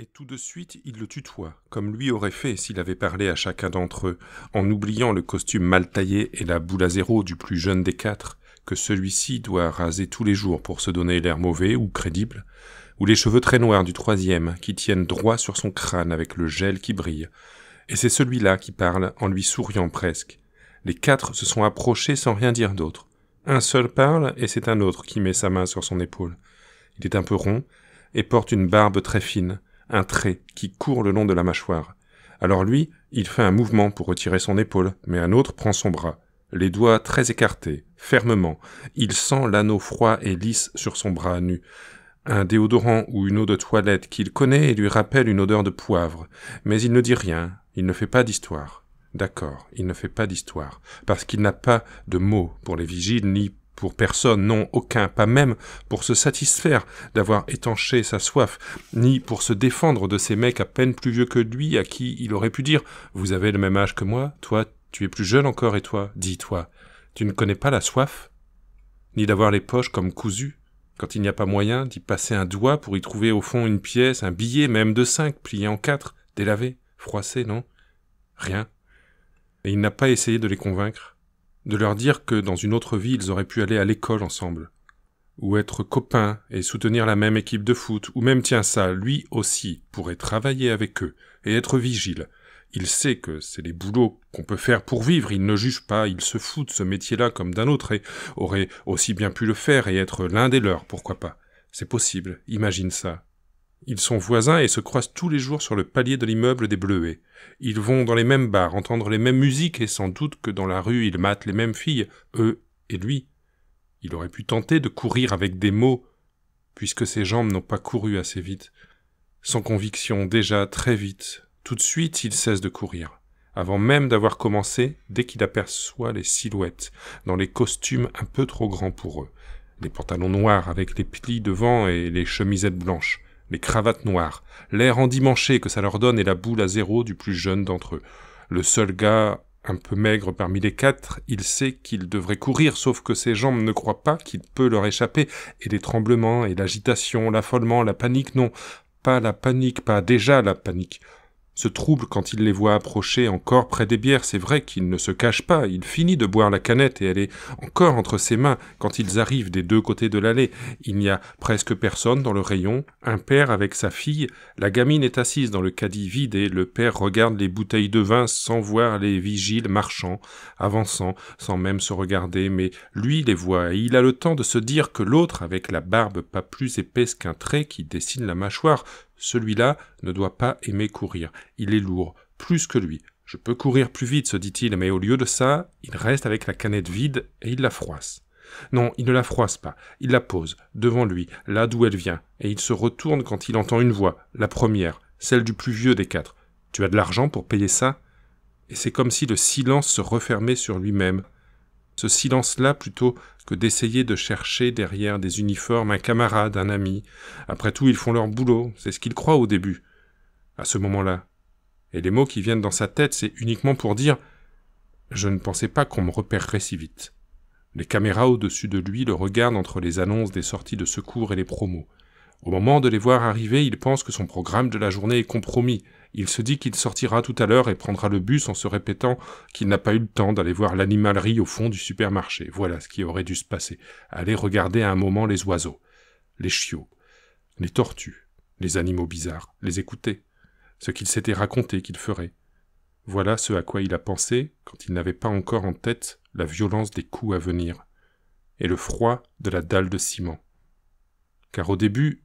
Et tout de suite, il le tutoie, comme lui aurait fait s'il avait parlé à chacun d'entre eux, en oubliant le costume mal taillé et la boule à zéro du plus jeune des quatre, que celui-ci doit raser tous les jours pour se donner l'air mauvais ou crédible, ou les cheveux très noirs du troisième, qui tiennent droit sur son crâne avec le gel qui brille. Et c'est celui-là qui parle, en lui souriant presque. Les quatre se sont approchés sans rien dire d'autre. Un seul parle, et c'est un autre qui met sa main sur son épaule. Il est un peu rond, et porte une barbe très fine un trait qui court le long de la mâchoire. Alors lui, il fait un mouvement pour retirer son épaule, mais un autre prend son bras, les doigts très écartés, fermement. Il sent l'anneau froid et lisse sur son bras nu. Un déodorant ou une eau de toilette qu'il connaît et lui rappelle une odeur de poivre. Mais il ne dit rien, il ne fait pas d'histoire. D'accord, il ne fait pas d'histoire, parce qu'il n'a pas de mots pour les vigiles ni pour personne, non, aucun, pas même pour se satisfaire d'avoir étanché sa soif, ni pour se défendre de ces mecs à peine plus vieux que lui à qui il aurait pu dire Vous avez le même âge que moi, toi, tu es plus jeune encore, et toi, dis-toi, tu ne connais pas la soif Ni d'avoir les poches comme cousues, quand il n'y a pas moyen d'y passer un doigt pour y trouver au fond une pièce, un billet, même de cinq, plié en quatre, délavé, froissé, non Rien. Et il n'a pas essayé de les convaincre de leur dire que dans une autre vie ils auraient pu aller à l'école ensemble, ou être copains et soutenir la même équipe de foot, ou même tiens ça, lui aussi pourrait travailler avec eux et être vigile. Il sait que c'est les boulots qu'on peut faire pour vivre, il ne juge pas, il se fout de ce métier-là comme d'un autre et aurait aussi bien pu le faire et être l'un des leurs, pourquoi pas. C'est possible, imagine ça, ils sont voisins et se croisent tous les jours sur le palier de l'immeuble des Bleuets. Ils vont dans les mêmes bars, entendre les mêmes musiques, et sans doute que dans la rue ils matent les mêmes filles, eux et lui. Il aurait pu tenter de courir avec des mots, puisque ses jambes n'ont pas couru assez vite. Sans conviction, déjà très vite, tout de suite il cesse de courir. Avant même d'avoir commencé, dès qu'il aperçoit les silhouettes, dans les costumes un peu trop grands pour eux, les pantalons noirs avec les plis devant et les chemisettes blanches, les cravates noires, l'air endimanché que ça leur donne et la boule à zéro du plus jeune d'entre eux. Le seul gars un peu maigre parmi les quatre, il sait qu'il devrait courir, sauf que ses jambes ne croient pas qu'il peut leur échapper, et les tremblements, et l'agitation, l'affolement, la panique, non, pas la panique, pas déjà la panique se trouble quand il les voit approcher encore près des bières. C'est vrai qu'il ne se cache pas, il finit de boire la canette et elle est encore entre ses mains quand ils arrivent des deux côtés de l'allée. Il n'y a presque personne dans le rayon, un père avec sa fille, la gamine est assise dans le caddie vide et le père regarde les bouteilles de vin sans voir les vigiles marchant, avançant, sans même se regarder, mais lui les voit et il a le temps de se dire que l'autre, avec la barbe pas plus épaisse qu'un trait qui dessine la mâchoire, celui-là ne doit pas aimer courir. Il est lourd, plus que lui. Je peux courir plus vite, se dit-il, mais au lieu de ça, il reste avec la canette vide et il la froisse. Non, il ne la froisse pas, il la pose, devant lui, là d'où elle vient, et il se retourne quand il entend une voix, la première, celle du plus vieux des quatre. Tu as de l'argent pour payer ça Et c'est comme si le silence se refermait sur lui-même ce silence-là plutôt que d'essayer de chercher derrière des uniformes un camarade, un ami. Après tout, ils font leur boulot, c'est ce qu'ils croient au début, à ce moment-là. Et les mots qui viennent dans sa tête, c'est uniquement pour dire Je ne pensais pas qu'on me repérerait si vite. Les caméras au-dessus de lui le regardent entre les annonces des sorties de secours et les promos. Au moment de les voir arriver, il pense que son programme de la journée est compromis. Il se dit qu'il sortira tout à l'heure et prendra le bus en se répétant qu'il n'a pas eu le temps d'aller voir l'animalerie au fond du supermarché. Voilà ce qui aurait dû se passer. Aller regarder à un moment les oiseaux, les chiots, les tortues, les animaux bizarres, les écouter. Ce qu'il s'était raconté qu'il ferait. Voilà ce à quoi il a pensé quand il n'avait pas encore en tête la violence des coups à venir et le froid de la dalle de ciment. Car au début,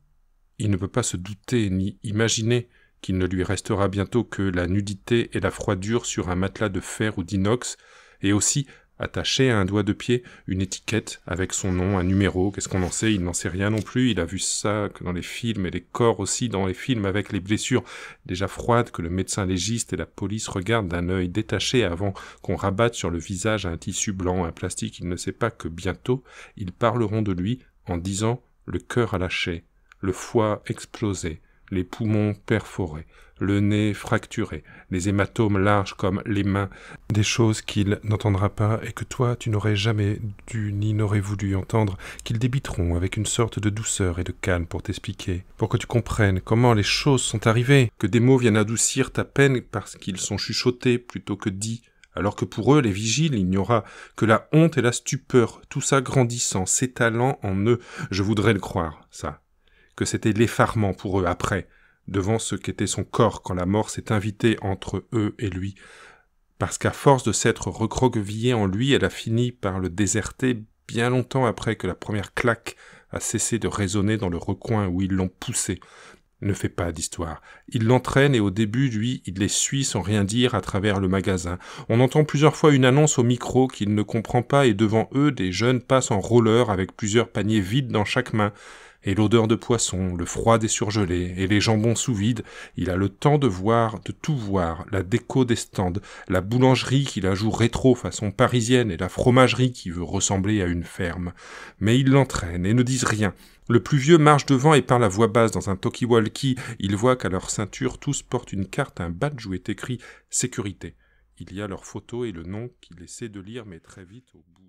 il ne peut pas se douter ni imaginer qu'il ne lui restera bientôt que la nudité et la froidure sur un matelas de fer ou d'inox, et aussi attaché à un doigt de pied une étiquette avec son nom, un numéro, qu'est-ce qu'on en sait, il n'en sait rien non plus, il a vu ça que dans les films et les corps aussi dans les films avec les blessures déjà froides que le médecin légiste et la police regardent d'un œil détaché avant qu'on rabatte sur le visage un tissu blanc, un plastique, il ne sait pas que bientôt ils parleront de lui en disant le cœur a lâché » le foie explosé, les poumons perforés, le nez fracturé, les hématomes larges comme les mains, des choses qu'il n'entendra pas et que toi tu n'aurais jamais dû ni n'aurais voulu entendre, qu'ils débiteront avec une sorte de douceur et de calme pour t'expliquer, pour que tu comprennes comment les choses sont arrivées, que des mots viennent adoucir ta peine parce qu'ils sont chuchotés plutôt que dits, alors que pour eux, les vigiles, il n'y aura que la honte et la stupeur, tout ça grandissant, s'étalant en eux. Je voudrais le croire, ça que c'était l'effarement pour eux après, devant ce qu'était son corps quand la mort s'est invitée entre eux et lui, parce qu'à force de s'être recroquevillée en lui, elle a fini par le déserter bien longtemps après que la première claque a cessé de résonner dans le recoin où ils l'ont poussé. Ne fait pas d'histoire. Il l'entraîne et au début, lui, il les suit sans rien dire à travers le magasin. On entend plusieurs fois une annonce au micro qu'il ne comprend pas et devant eux, des jeunes passent en roller avec plusieurs paniers vides dans chaque main et l'odeur de poisson, le froid des surgelés, et les jambons sous vide, il a le temps de voir, de tout voir, la déco des stands, la boulangerie qui la joue rétro façon parisienne, et la fromagerie qui veut ressembler à une ferme. Mais ils l'entraînent et ne disent rien, le plus vieux marche devant et parle à voix basse dans un talkie-walkie. Il voit qu'à leur ceinture, tous portent une carte, un badge où est écrit Sécurité. Il y a leur photo et le nom qu'il essaie de lire, mais très vite au bout.